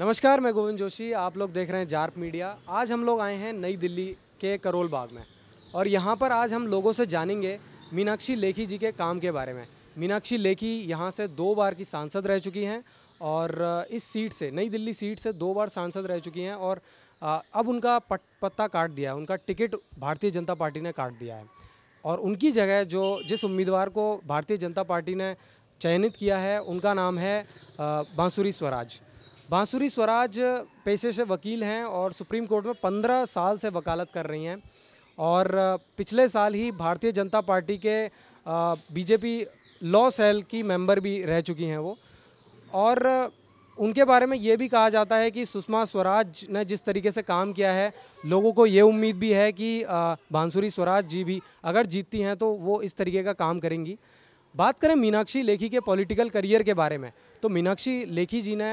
नमस्कार मैं गोविंद जोशी आप लोग देख रहे हैं जार्प मीडिया आज हम लोग आए हैं नई दिल्ली के करोल बाग में और यहाँ पर आज हम लोगों से जानेंगे मीनाक्षी लेखी जी के काम के बारे में मीनाक्षी लेखी यहाँ से दो बार की सांसद रह चुकी हैं और इस सीट से नई दिल्ली सीट से दो बार सांसद रह चुकी हैं और अब उनका पट, पत्ता काट दिया है उनका टिकट भारतीय जनता पार्टी ने काट दिया है और उनकी जगह जो जिस उम्मीदवार को भारतीय जनता पार्टी ने चयनित किया है उनका नाम है बांसुरी स्वराज बांसुरी स्वराज पेशे से वकील हैं और सुप्रीम कोर्ट में पंद्रह साल से वकालत कर रही हैं और पिछले साल ही भारतीय जनता पार्टी के बीजेपी लॉ सेल की मेंबर भी रह चुकी हैं वो और उनके बारे में ये भी कहा जाता है कि सुषमा स्वराज ने जिस तरीके से काम किया है लोगों को ये उम्मीद भी है कि बांसुरी स्वराज जी भी अगर जीतती हैं तो वो इस तरीके का काम करेंगी बात करें मीनाक्षी लेखी के पॉलिटिकल करियर के बारे में तो मीनाक्षी लेखी जी ने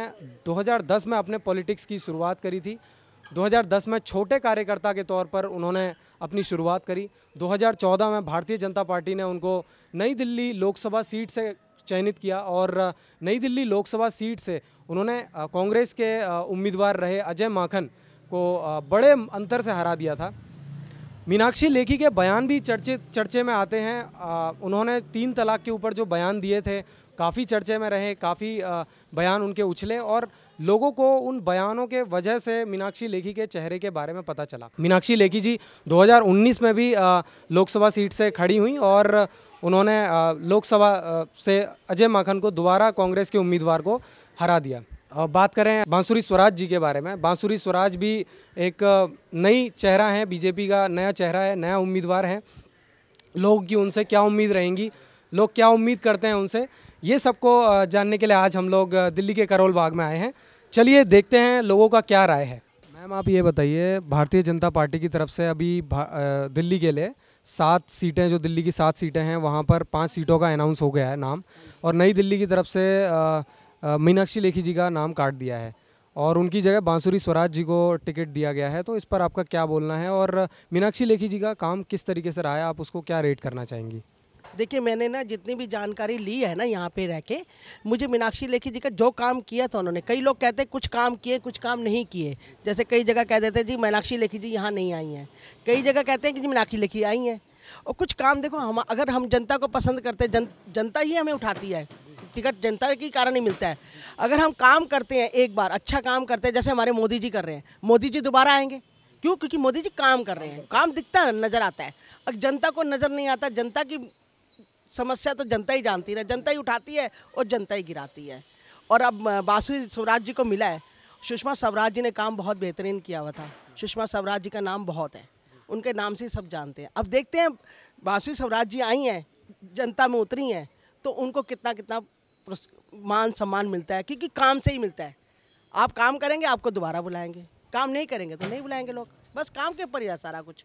2010 में अपने पॉलिटिक्स की शुरुआत करी थी 2010 में छोटे कार्यकर्ता के तौर पर उन्होंने अपनी शुरुआत करी 2014 में भारतीय जनता पार्टी ने उनको नई दिल्ली लोकसभा सीट से चयनित किया और नई दिल्ली लोकसभा सीट से उन्होंने कांग्रेस के उम्मीदवार रहे अजय माखन को बड़े अंतर से हरा दिया था मीनाक्षी लेखी के बयान भी चर्चे चर्चे में आते हैं आ, उन्होंने तीन तलाक के ऊपर जो बयान दिए थे काफ़ी चर्चे में रहे काफ़ी बयान उनके उछले और लोगों को उन बयानों के वजह से मीनाक्षी लेखी के चेहरे के बारे में पता चला मीनाक्षी लेखी जी 2019 में भी लोकसभा सीट से खड़ी हुई और उन्होंने लोकसभा से अजय माखन को दोबारा कांग्रेस के उम्मीदवार को हरा दिया और बात करें बांसुरी स्वराज जी के बारे में बांसुरी स्वराज भी एक नई चेहरा है बीजेपी का नया चेहरा है नया उम्मीदवार है लोगों की उनसे क्या उम्मीद रहेंगी लोग क्या उम्मीद करते हैं उनसे ये सबको जानने के लिए आज हम लोग दिल्ली के करोल बाग में आए हैं चलिए देखते हैं लोगों का क्या राय है मैम आप ये बताइए भारतीय जनता पार्टी की तरफ से अभी दिल्ली के लिए सात सीटें जो दिल्ली की सात सीटें हैं वहाँ पर पाँच सीटों का अनाउंस हो गया है नाम और नई दिल्ली की तरफ से मीनाक्षी लेखी जी का नाम काट दिया है और उनकी जगह बांसुरी स्वराज जी को टिकट दिया गया है तो इस पर आपका क्या बोलना है और मीनाक्षी लेखी जी का काम किस तरीके से रहा है आप उसको क्या रेट करना चाहेंगी देखिए मैंने ना जितनी भी जानकारी ली है ना यहाँ पे रह के मुझे मीनाक्षी लेखी जी का जो काम किया था उन्होंने कई लोग कहते हैं कुछ काम किए कुछ काम नहीं किए जैसे कई जगह कह देते जी मीनाक्षी लेखी जी यहाँ नहीं आई हैं कई जगह कहते हैं कि जी मीनाक्षी लेखी आई हैं और कुछ काम देखो हम अगर हम जनता को पसंद करते जन जनता ही हमें उठाती है टिकट जनता के कारण ही मिलता है अगर हम काम करते हैं एक बार अच्छा काम करते हैं जैसे हमारे मोदी जी कर रहे हैं मोदी जी दोबारा आएंगे क्यों क्योंकि मोदी जी काम कर रहे हैं काम दिखता है नज़र आता है अब जनता को नज़र नहीं आता जनता की समस्या तो जनता ही जानती है जनता ही उठाती है और जनता ही गिराती है और अब बासुरी स्वराज जी को मिला है सुषमा स्वराज जी ने काम बहुत बेहतरीन किया हुआ था सुषमा स्वराज जी का नाम बहुत है उनके नाम से सब जानते हैं अब देखते हैं बासुरी स्वराज जी आई हैं जनता में उतरी हैं तो उनको कितना कितना मान सम्मान मिलता है क्योंकि काम से ही मिलता है आप काम करेंगे आपको दोबारा बुलाएंगे काम नहीं करेंगे तो नहीं बुलाएंगे लोग बस काम के ऊपर ही है सारा कुछ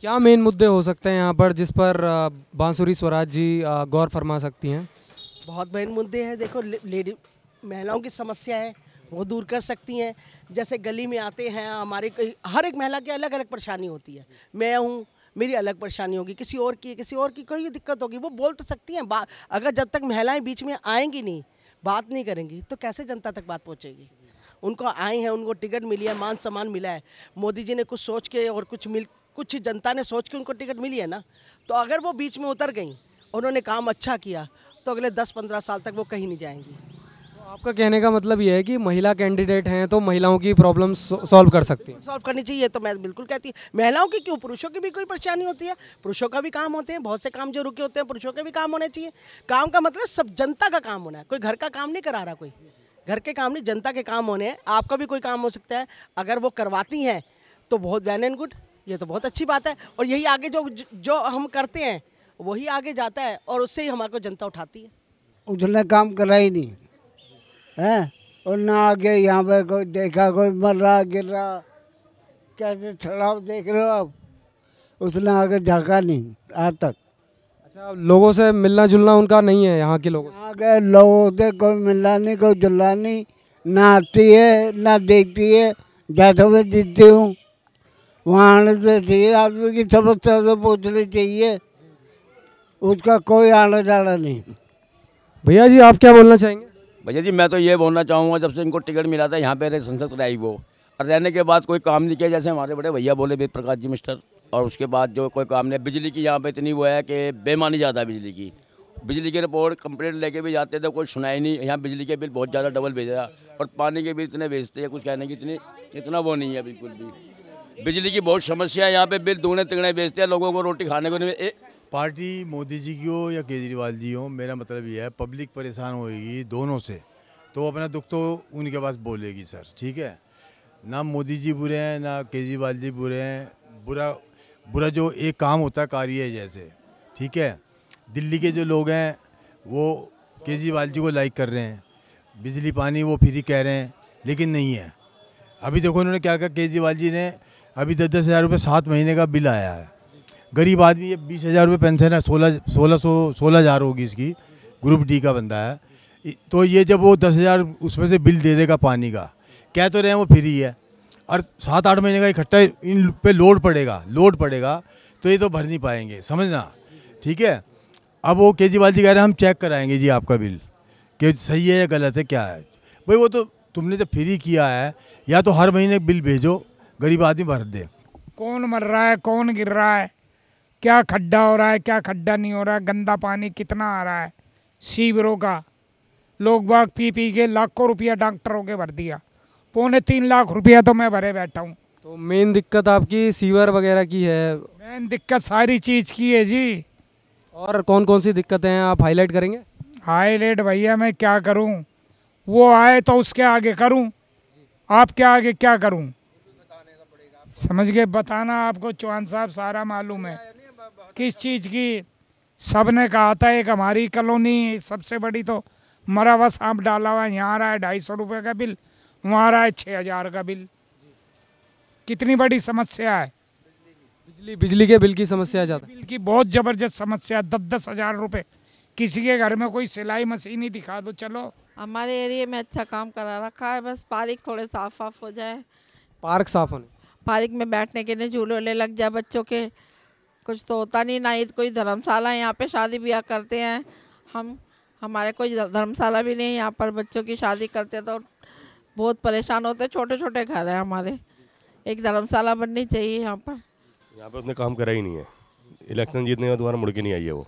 क्या मेन मुद्दे हो सकते हैं यहाँ पर जिस पर बांसुरी स्वराज जी गौर फरमा सकती हैं बहुत मेन मुद्दे हैं देखो लेडी महिलाओं की समस्या है वो दूर कर सकती हैं जैसे गली में आते हैं हमारे हर एक महिला की अलग अलग परेशानी होती है मैं हूँ मेरी अलग परेशानी होगी किसी और की किसी और की कोई दिक्कत होगी वो बोल तो सकती हैं बात अगर जब तक महिलाएं बीच में आएंगी नहीं बात नहीं करेंगी तो कैसे जनता तक बात पहुँचेगी उनको आए हैं उनको टिकट मिली है मान सम्मान मिला है मोदी जी ने कुछ सोच के और कुछ मिल कुछ जनता ने सोच के उनको टिकट मिली है ना तो अगर वो बीच में उतर गई उन्होंने काम अच्छा किया तो अगले दस पंद्रह साल तक वो कहीं नहीं जाएंगी आपका कहने का मतलब ये है कि महिला कैंडिडेट हैं तो महिलाओं की प्रॉब्लम सॉल्व कर सकती है सॉल्व करनी चाहिए तो मैं बिल्कुल कहती हूँ महिलाओं की क्यों पुरुषों की भी कोई परेशानी होती है पुरुषों का भी काम होते हैं बहुत से काम जो रुके होते हैं पुरुषों के भी काम होने चाहिए काम का मतलब सब जनता का काम होना है कोई घर का काम नहीं करा रहा कोई घर के काम नहीं जनता के काम होने हैं आपका भी कोई काम हो सकता है अगर वो करवाती हैं तो बहुत वैन एंड गुड ये तो बहुत अच्छी बात है और यही आगे जो जो हम करते हैं वही आगे जाता है और उससे ही हमारे को जनता उठाती है उसने काम करा ही नहीं हैं और ना आगे यहाँ पे कोई देखा कोई मर रहा गिर रहा कैसे थड़ा देख रहे हो आप उतना आगे झाका नहीं आज तक अच्छा लोगों से मिलना जुलना उनका नहीं है यहाँ के लोगों आगे के लोगों से कोई मिलना नहीं कोई जुलना नहीं ना आती है ना देखती है जैसे मैं जीतती हूँ वहाँ आने से चाहिए आदमी की समस्या से पूछनी चाहिए उसका कोई आना जाना नहीं भैया जी आप क्या बोलना चाहेंगे भैया जी मैं तो ये बोलना चाहूँगा जब से इनको टिकट मिला था यहाँ पे संसद रही वो और रहने के बाद कोई काम नहीं किया जैसे हमारे बड़े भैया बोले वेद प्रकाश जी मिस्टर और उसके बाद जो कोई काम नहीं बिजली की यहाँ पे इतनी वो है कि बेमानी ज़्यादा है बिजली की बिजली की रिपोर्ट कंप्लेंट लेके भी जाते थे कोई सुनाई नहीं यहाँ बिजली के बिल बहुत ज़्यादा डबल भेजा और पानी के बिल इतने भेजते हैं कुछ कहने की इतनी इतना वो नहीं है बिल्कुल भी बिजली की बहुत समस्या है यहाँ पे बिल दूने तिगड़े बेचते हैं लोगों को रोटी खाने को नहीं पार्टी मोदी जी की हो या केजरीवाल जी हो मेरा मतलब ये है पब्लिक परेशान होएगी दोनों से तो अपना दुख तो उनके पास बोलेगी सर ठीक है ना मोदी जी बुरे हैं ना केजरीवाल जी बुरे हैं बुरा बुरा जो एक काम होता है कार्य जैसे ठीक है दिल्ली के जो लोग हैं वो केजरीवाल जी को लाइक कर रहे हैं बिजली पानी वो फ्री कह रहे हैं लेकिन नहीं है अभी देखो उन्होंने क्या कहा केजरीवाल जी ने अभी दस दस हज़ार रुपये सात महीने का बिल आया है गरीब आदमी ये बीस हज़ार रुपये पेंशन है सोलह सोलह सौ सोलह हज़ार होगी इसकी ग्रुप डी का बंदा है तो ये जब वो दस हज़ार उसमें से बिल दे देगा पानी का कह तो रहे हैं वो फ्री है और सात आठ महीने का इकट्ठा इन पे लोड पड़ेगा लोड पड़ेगा तो ये तो भर नहीं पाएंगे समझना ठीक है अब वो केजरीवाल जी कह रहे हैं हम चेक कराएंगे जी आपका बिल कि सही है या गलत है क्या है भाई वो तो तुमने जब तो फ्री किया है या तो हर महीने बिल भेजो गरीब आदमी भर दे कौन मर रहा है कौन गिर रहा है क्या खड्डा हो रहा है क्या खड्डा नहीं हो रहा है गंदा पानी कितना आ रहा है सीवरों का लोग बाग पी पी के लाखों रुपया डॉक्टरों के भर दिया पौने तीन लाख रुपया तो मैं भरे बैठा हूँ तो मेन दिक्कत आपकी सीवर वगैरह की है मेन दिक्कत सारी चीज़ की है जी और कौन कौन सी दिक्कतें हैं आप हाईलाइट करेंगे हाईलाइट भैया मैं क्या करूँ वो आए तो उसके आगे करूँ आपके आगे क्या करूँ समझ गए बताना आपको चौहान साहब सारा मालूम है किस चीज़ की सबने कहा था एक हमारी कॉलोनी सबसे बड़ी तो मरा हुआ सांप डाला हुआ यहाँ रहा है ढाई सौ रुपये का बिल वहाँ रहा है छः हज़ार का बिल कितनी बड़ी समस्या है बिजली बिजली के बिल की समस्या ज़्यादा बिल की बहुत ज़बरदस्त समस्या है दस दस हज़ार रुपये किसी के घर में कोई सिलाई मशीन ही दिखा दो चलो हमारे एरिया में अच्छा काम करा रखा है बस पार्क थोड़े साफ साफ हो जाए पार्क साफ होने पार्क में बैठने के लिए झूले लग जाए बच्चों के कुछ तो होता नहीं ना ही कोई धर्मशाला यहाँ पे शादी ब्याह करते हैं हम हमारे कोई धर्मशाला भी नहीं यहाँ पर बच्चों की शादी करते तो बहुत परेशान होते छोटे छोटे घर हैं हमारे एक धर्मशाला बननी चाहिए यहाँ पर यहाँ पर उसने काम करा ही नहीं है इलेक्शन जीतने में दोबारा मुड़ के नहीं आई है वो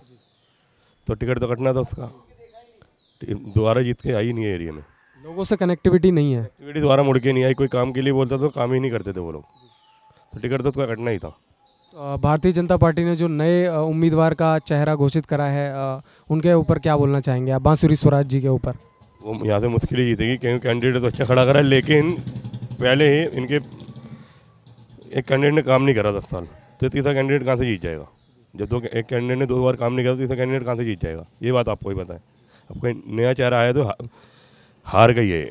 तो टिकट तो कटना था उसका दोबारा जीत के आई नहीं है एरिया में लोगों से कनेक्टिविटी नहीं है कनेक्टिविटी दोबारा मुड़ के नहीं आई कोई काम के लिए बोलता तो काम ही नहीं करते थे वो लोग तो टिकट तो उसका कटना ही था भारतीय जनता पार्टी ने जो नए उम्मीदवार का चेहरा घोषित करा है उनके ऊपर क्या बोलना चाहेंगे आप बांसुरी स्वराज जी के ऊपर वो यहाँ से मुश्किल ही जीतेगी क्योंकि कैंडिडेट तो अच्छा खड़ा करा है लेकिन पहले ही इनके एक कैंडिडेट ने काम नहीं करा दस साल तो तीसरा कैंडिडेट कहाँ से जीत जाएगा जब दो एक कैंडिडेट ने दो बार काम नहीं करा तो तीसरा कैंडिडेट कहाँ से जीत जाएगा ये बात आपको ही पता है अब कोई नया चेहरा आया तो हार गई है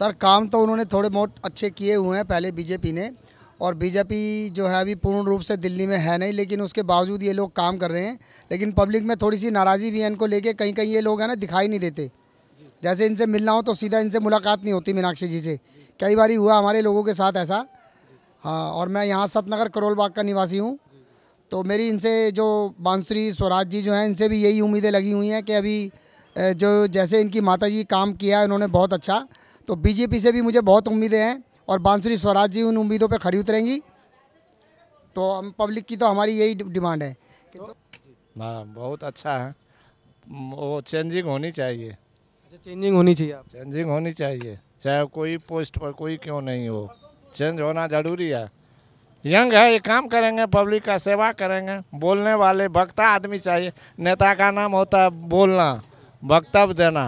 सर काम तो उन्होंने थोड़े बहुत अच्छे किए हुए हैं पहले बीजेपी ने और बीजेपी जो है अभी पूर्ण रूप से दिल्ली में है नहीं लेकिन उसके बावजूद ये लोग काम कर रहे हैं लेकिन पब्लिक में थोड़ी सी नाराज़गी भी है इनको लेके कहीं कहीं ये लोग हैं ना दिखाई नहीं देते जैसे इनसे मिलना हो तो सीधा इनसे मुलाकात नहीं होती मीनाक्षी जी से कई बार हुआ हमारे लोगों के साथ ऐसा हाँ और मैं यहाँ सतनगर करोलबाग का निवासी हूँ तो मेरी इनसे जो बांसुरी स्वराज जी जो हैं इनसे भी यही उम्मीदें लगी हुई हैं कि अभी जो जैसे इनकी माता जी काम किया है उन्होंने बहुत अच्छा तो बीजेपी से भी मुझे बहुत उम्मीदें हैं और बांसुरी स्वराज जी उन उम्मीदों पर खड़ी उतरेंगी तो हम पब्लिक की तो हमारी यही डिमांड है हाँ बहुत अच्छा है वो चेंजिंग होनी चाहिए अच्छा चेंजिंग होनी चाहिए आप चेंजिंग होनी चाहिए चाहे कोई पोस्ट पर कोई क्यों नहीं हो चेंज होना ज़रूरी है यंग है ये काम करेंगे पब्लिक का सेवा करेंगे बोलने वाले वक्ता आदमी चाहिए नेता का नाम होता है बोलना वक्तव्य देना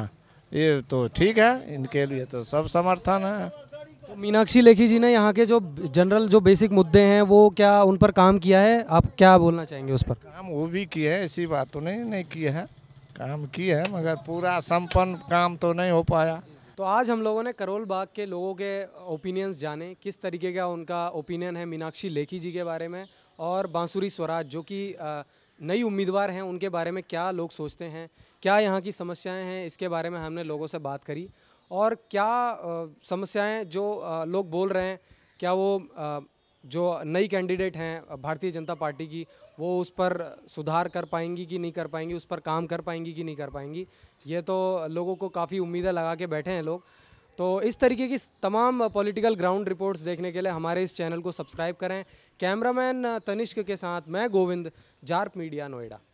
ये तो ठीक है इनके लिए तो सब समर्थन है तो मीनाक्षी लेखी जी ने यहाँ के जो जनरल जो बेसिक मुद्दे हैं वो क्या उन पर काम किया है आप क्या बोलना चाहेंगे उस पर काम वो भी किया है ऐसी बात तो नहीं नहीं किया है काम किया है मगर पूरा संपन्न काम तो नहीं हो पाया तो आज हम लोगों ने करोल बाग के लोगों के ओपिनियंस जाने किस तरीके का उनका ओपिनियन है मीनाक्षी लेखी जी के बारे में और बांसुरी स्वराज जो कि नई उम्मीदवार हैं उनके बारे में क्या लोग सोचते हैं क्या यहाँ की समस्याएं हैं इसके बारे में हमने लोगों से बात करी और क्या समस्याएं जो लोग बोल रहे हैं क्या वो जो नई कैंडिडेट हैं भारतीय जनता पार्टी की वो उस पर सुधार कर पाएंगी कि नहीं कर पाएंगी उस पर काम कर पाएंगी कि नहीं कर पाएंगी ये तो लोगों को काफ़ी उम्मीदें लगा के बैठे हैं लोग तो इस तरीके की तमाम पॉलिटिकल ग्राउंड रिपोर्ट्स देखने के लिए हमारे इस चैनल को सब्सक्राइब करें कैमरामैन तनिष्क के साथ मैं गोविंद जार्प मीडिया नोएडा